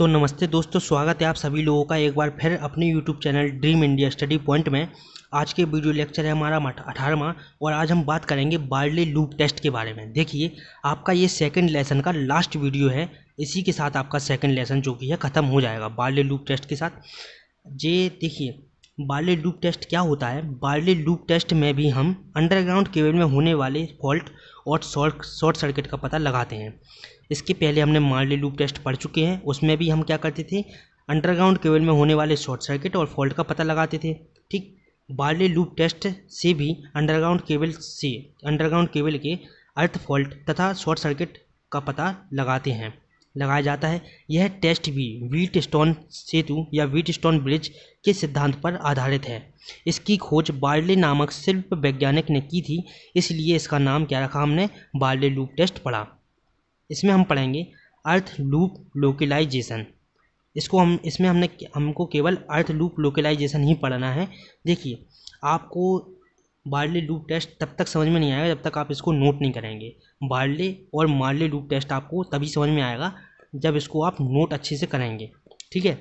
तो नमस्ते दोस्तों स्वागत है आप सभी लोगों का एक बार फिर अपने YouTube channel dream India study point में आज के वीडियो लेक्चर है हमारा अठारहवा और आज हम बात करेंगे बार्ले लूप टेस्ट के बारे में देखिए आपका ये सेकंड लेसन का लास्ट वीडियो है इसी के साथ आपका सेकंड लेसन जो कि है ख़त्म हो जाएगा बार्ले लूप टेस्ट के साथ ये देखिए बार्ले लूप टेस्ट क्या होता है बार्ले लूप टेस्ट में भी हम अंडरग्राउंड केबल में होने वाले फॉल्ट और शॉर्ट शॉर्ट सर्किट का पता लगाते हैं इसके पहले हमने मार्ले लूप टेस्ट पढ़ चुके हैं उसमें भी हम क्या करते थे अंडरग्राउंड केबल में होने वाले शॉर्ट सर्किट और फॉल्ट का पता लगाते थे ठीक बार्ले लूप टेस्ट से भी अंडरग्राउंड केबल से अंडरग्राउंड केबल के अर्थ फॉल्ट तथा शॉर्ट सर्किट का पता लगाते हैं लगाया जाता है यह टेस्ट भी व्हीट स्टोन सेतु या व्हीट स्टोन ब्रिज के सिद्धांत पर आधारित है इसकी खोज बार्ले नामक शिल्प वैज्ञानिक ने की थी इसलिए इसका नाम क्या रखा हमने बार्ले लूप टेस्ट पढ़ा इसमें हम पढ़ेंगे अर्थ लूप लोकलाइजेशन इसको हम इसमें हमने हमको केवल अर्थ लूप लोकलाइजेशन ही पढ़ना है देखिए आपको बार्ले लूप टेस्ट तब तक समझ में नहीं आएगा जब तक आप इसको नोट नहीं करेंगे बार्ले और मार्ले लूप टेस्ट आपको तभी समझ में आएगा जब इसको आप नोट अच्छे से करेंगे ठीक है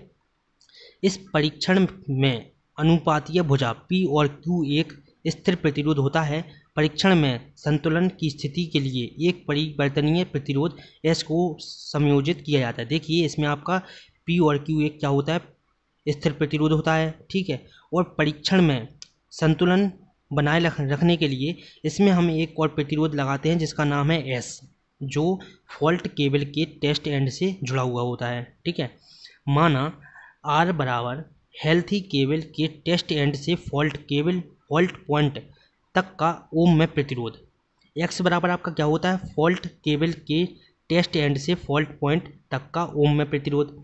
इस परीक्षण में अनुपातीय भुजा पी और क्यू एक स्थिर प्रतिरोध होता है परीक्षण में संतुलन की स्थिति के लिए एक परिवर्तनीय प्रतिरोध एस को संयोजित किया जाता है देखिए इसमें आपका पी और क्यू एक क्या होता है स्थिर प्रतिरोध होता है ठीक है और परीक्षण में संतुलन बनाए रखने के लिए इसमें हम एक और प्रतिरोध लगाते हैं जिसका नाम है एस जो फॉल्ट केबल के टेस्ट एंड से जुड़ा हुआ होता है ठीक है माना आर बराबर हेल्थी केबल के टेस्ट एंड से फॉल्ट केबल फॉल्ट पॉइंट तक का ओम में प्रतिरोध एक्स बराबर आपका क्या होता है फॉल्ट केबल के टेस्ट एंड से फॉल्ट पॉइंट तक का ओम में प्रतिरोध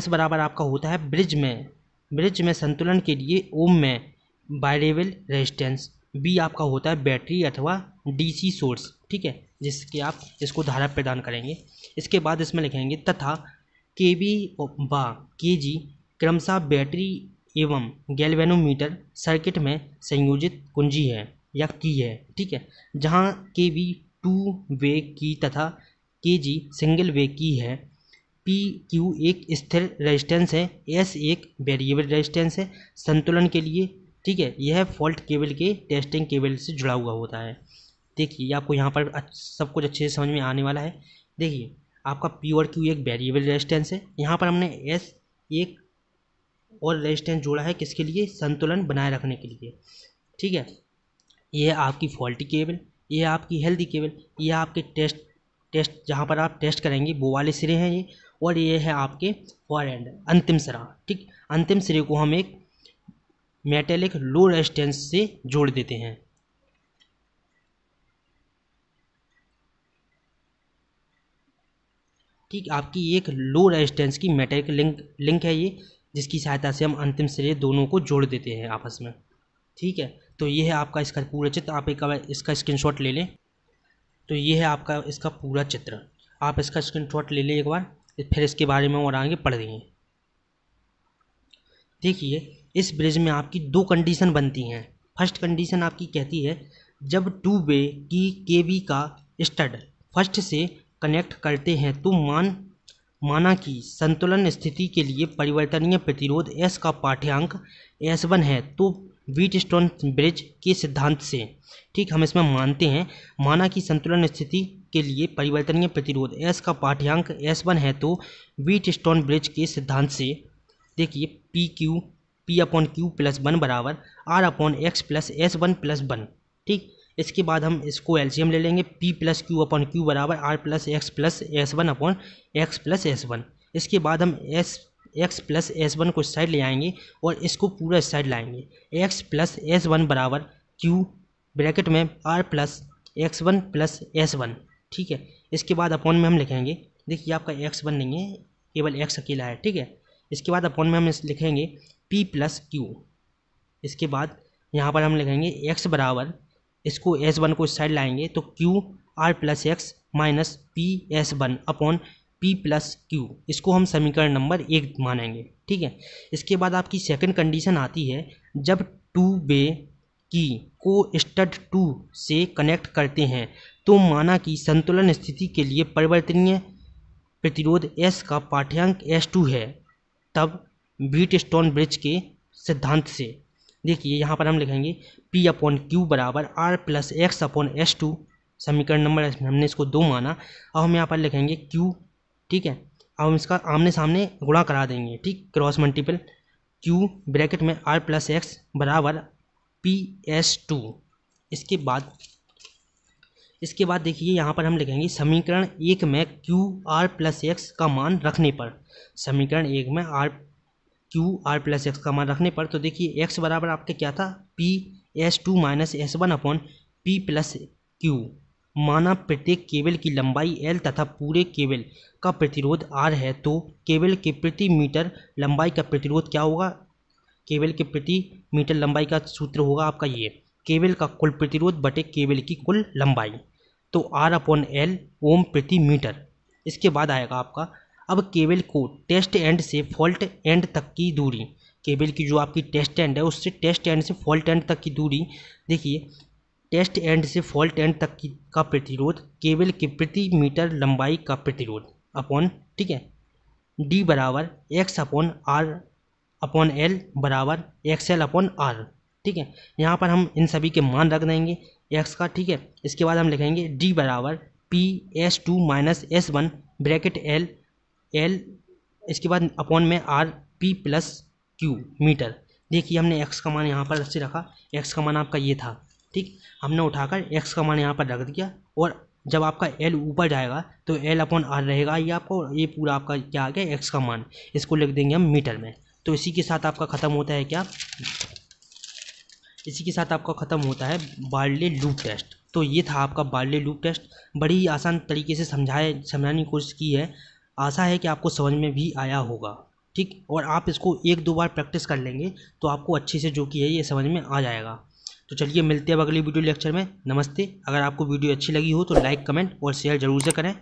एस बराबर आपका होता है ब्रिज में ब्रिज में संतुलन के लिए ओम में बायरेबल रेजिस्टेंस बी आपका होता है बैटरी अथवा डीसी सोर्स ठीक है जिसके आप इसको धारा प्रदान करेंगे इसके बाद इसमें लिखेंगे तथा के बी बा के जी क्रमशः बैटरी एवं गैल्वेनोमीटर सर्किट में संयोजित कुंजी है या की है ठीक है जहाँ के बी टू वे की तथा के जी सिंगल वे की है पी क्यू एक स्थिर रेजिस्टेंस है एस एक वेरिएबल रेजिस्टेंस है संतुलन के लिए ठीक है यह फॉल्ट केबल के टेस्टिंग केबल से जुड़ा हुआ होता है देखिए आपको यहाँ पर सब कुछ अच्छे से समझ में आने वाला है देखिए आपका पी और क्यू एक वेरिएबल रेजिस्टेंस है यहाँ पर हमने एस एक और रेजिस्टेंस जोड़ा है किसके लिए संतुलन बनाए रखने के लिए ठीक है यह आपकी फॉल्टी केबल यह आपकी हेल्दी केबल यह आपके टेस्ट टेस्ट जहाँ पर आप टेस्ट करेंगे वो वाले सिरे हैं ये और ये है आपके फॉर एंड अंतिम सिरा ठीक अंतिम सिरे को हम एक मेटेलिक लो रेजिस्टेंस से जोड़ देते हैं ठीक आपकी एक लो रेजिस्टेंस की मेटेलिक लिंक लिंक है ये जिसकी सहायता से हम अंतिम सिरे दोनों को जोड़ देते हैं आपस में ठीक है तो ये है आपका इसका पूरा चित्र आप एक इसका स्क्रीनशॉट ले लें तो ये है आपका इसका पूरा चित्र आप इसका स्क्रीनशॉट ले लें एक बार फिर इसके बारे में और आगे पढ़ देंगे देखिए इस ब्रिज में आपकी दो कंडीशन बनती हैं फर्स्ट कंडीशन आपकी कहती है जब टू वे की के वी का स्टड फर्स्ट से कनेक्ट करते हैं तो मान माना कि संतुलन स्थिति के लिए परिवर्तनीय प्रतिरोध एस का पाठ्यांक एस वन है तो व्हीट स्टोन ब्रिज के सिद्धांत से ठीक हम इसमें मानते हैं माना कि संतुलन स्थिति के लिए परिवर्तनीय प्रतिरोध एस का पाठ्यांक एस वन है तो व्हीट स्टोन ब्रिज के सिद्धांत से देखिए P Q P upon Q plus one बराबर R upon X plus S one plus one ठीक इसके बाद हम इसको एलसीएम ले लेंगे P plus Q upon Q बराबर R plus X plus S one upon X plus S one इसके बाद हम S X plus S one को साइड ले आएंगे और इसको पूरा साइड लाएंगे एक्स प्लस एस वन बराबर क्यू ब्रैकेट में R plus X one plus S one ठीक है इसके बाद अपॉन में हम लिखेंगे देखिए आपका एक्स वन नहीं है केवल एक्स अकेला है ठीक है इसके बाद अपॉन में हम इस लिखेंगे पी प्लस क्यू इसके बाद यहाँ पर हम लिखेंगे एक्स बराबर इसको एस वन को इस साइड लाएंगे तो Q R plus X minus P S one upon P plus Q इसको हम समीकरण नंबर एक मानेंगे ठीक है इसके बाद आपकी सेकंड कंडीशन आती है जब टू बे की को स्टड टू से कनेक्ट करते हैं तो माना कि संतुलन स्थिति के लिए परिवर्तनीय प्रतिरोध एस का पाठ्यांक एस टू है तब बीट स्टोन ब्रिज के सिद्धांत से देखिए यहाँ पर हम लिखेंगे पी अपॉन क्यू बराबर R plus X upon S two समीकरण नंबर हमने इसको दो माना अब हम यहाँ पर लिखेंगे क्यू ठीक है अब हम इसका आमने सामने गुणा करा देंगे ठीक क्रॉस मल्टीपल क्यू ब्रैकेट में आर प्लस एक्स बराबर पी एस टू इसके बाद इसके बाद देखिए यहाँ पर हम लिखेंगे समीकरण एक में क्यू आर प्लस एक्स का मान रखने पर समीकरण एक में R Q R plus X का मान रखने पर तो देखिए एक्स बराबर आपके क्या था P S two minus S one upon P plus Q माना प्रत्येक केबल की लंबाई एल तथा पूरे केबल का प्रतिरोध आर है तो केबल के प्रति मीटर लंबाई का प्रतिरोध क्या होगा केबल के प्रति मीटर लंबाई का सूत्र होगा आपका ये केबल का कुल प्रतिरोध बटे केबल की कुल लंबाई तो आर अपॉन एल ओम प्रति मीटर इसके बाद आएगा आपका अब केबल को टेस्ट एंड से फॉल्ट एंड तक की दूरी केबल की जो आपकी टेस्ट एंड है उससे टेस्ट एंड से फॉल्ट एंड तक की दूरी देखिए टेस्ट एंड से फॉल्ट एंड तक की का प्रतिरोध केबल के प्रति मीटर लंबाई का प्रतिरोध अपॉन ठीक है डी बराबर X upon R upon L बराबर एक्स एल अपॉन आर ठीक है यहाँ पर हम इन सभी के मान रख देंगे एक्स का ठीक है इसके बाद हम लिखेंगे डी बराबर P S two minus S one bracket L L इसके बाद अपॉन में R P plus Q meter देखिए हमने एक्स का मान यहाँ पर से रखा एक्स का मान आपका ये था ठीक हमने उठाकर एक्स का मान यहाँ पर रख दिया और जब आपका एल ऊपर जाएगा तो एल अपॉन आर रहेगा ये आपको ये पूरा आपका क्या आ गया एक्स का मान इसको लिख देंगे हम मीटर में तो इसी के साथ आपका ख़त्म होता है क्या इसी के साथ आपका ख़त्म होता है बार्ले लूप टेस्ट तो ये था आपका बार्ले लूप टेस्ट बड़ी ही आसान तरीके से समझाए समझाने की कोशिश की है आशा है कि आपको समझ में भी आया होगा ठीक और आप इसको एक दो बार प्रैक्टिस कर लेंगे तो आपको अच्छे से जो कि है ये समझ में आ जाएगा तो चलिए मिलते हैं अब अगली वीडियो लेक्चर में नमस्ते अगर आपको वीडियो अच्छी लगी हो तो लाइक कमेंट और शेयर जरूर से करें